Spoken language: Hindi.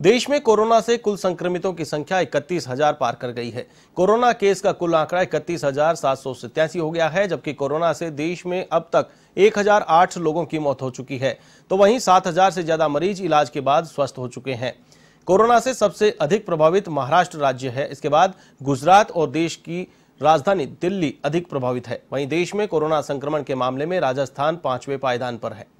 देश में कोरोना से कुल संक्रमितों की संख्या इकतीस हजार पार कर गई है कोरोना केस का कुल आंकड़ा इकतीस हजार सात सौ सत्यासी हो गया है जबकि कोरोना से देश में अब तक 1008 लोगों की मौत हो चुकी है तो वहीं 7000 से ज्यादा मरीज इलाज के बाद स्वस्थ हो चुके हैं कोरोना से सबसे अधिक प्रभावित महाराष्ट्र राज्य है इसके बाद गुजरात और देश की राजधानी दिल्ली अधिक प्रभावित है वहीं देश में कोरोना संक्रमण के मामले में राजस्थान पांचवें पायदान पर है